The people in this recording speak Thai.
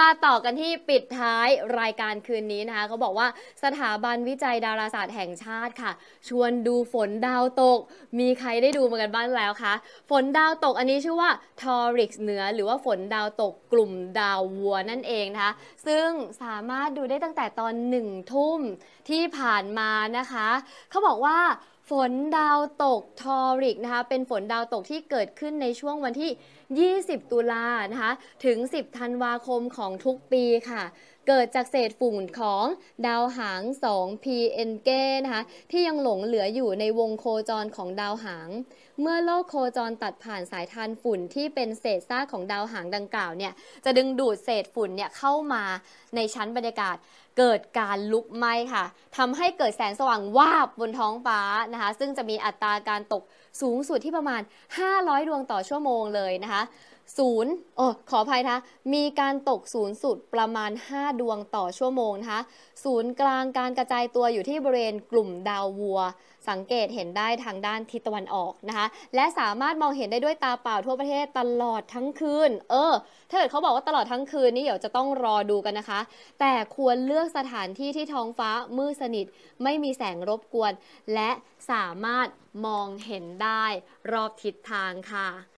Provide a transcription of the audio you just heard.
มาต่อกันที่ปิดท้ายรายการคืนนี้นะคะเขาบอกว่าสถาบันวิจัยดาราศาสตร์แห่งชาติค่ะ ชวนดูฝนดาวตก มีใครได้ดูมากันบ้างแล้วคะ ฝนดาวตกอันนี้ชื่อว่าทอริกเหนือ หรือว่าฝนดาวตกกลุ่มดาววัวนั่นเองนะคะ ซึ่งสามารถดูได้ตั้งแต่ตอนหนึ่งทุ่มที่ผ่านมานะคะ เขาบอกว่าฝนดาวตก ทอริกนะคะเป็นฝนดาวตกที่เกิดขึ้นในช่วงวันที่ 20 ตุลานะคะถึง 10ธันวาคมของทุกปีค่ะ เกิดจากเศษฝุ่นของดาวหาง 2 p n g นะคะที่ยังหลงเหลืออยู่ในวงโคจรของดาวหาง เมื่อโลกโคจรตัดผ่านสายทานฝุ่นที่เป็นเศษซากของดาวหางดังกล่าวเนี่ยจะดึงดูดเศษฝุ่นเนี่ยเข้ามาในชั้นบรรยากาศเกิดการลุกไหม้ค่ะทำให้เกิดแสงสว่างวาบบนท้องฟ้านะคะ ซึ่งจะมีอัตราการตกสูงสุดที่ประมาณ 500 ดวงต่อชั่วโมงเลยนะคะศูนย์โอ้ขออภัยนะมีการตกศูนย์สุดประมาณ 5 ดวงต่อชั่วโมงนะคะ ศูนย์กลางการกระจายตัวอยู่ที่บริเวณกลุ่มดาววัว สังเกตเห็นได้ทางด้านทิศตะวันออกนะคะ และสามารถมองเห็นได้ด้วยตาเปล่าทั่วประเทศตลอดทั้งคืน เออ ถ้าเกิดเขาบอกว่าตลอดทั้งคืนนี่เดี๋ยวจะต้องรอดูกันนะคะ แต่ควรเลือกสถานที่ที่ท้องฟ้ามืดสนิท ไม่มีแสงรบกวน และสามารถมองเห็นได้รอบทิศทางค่ะ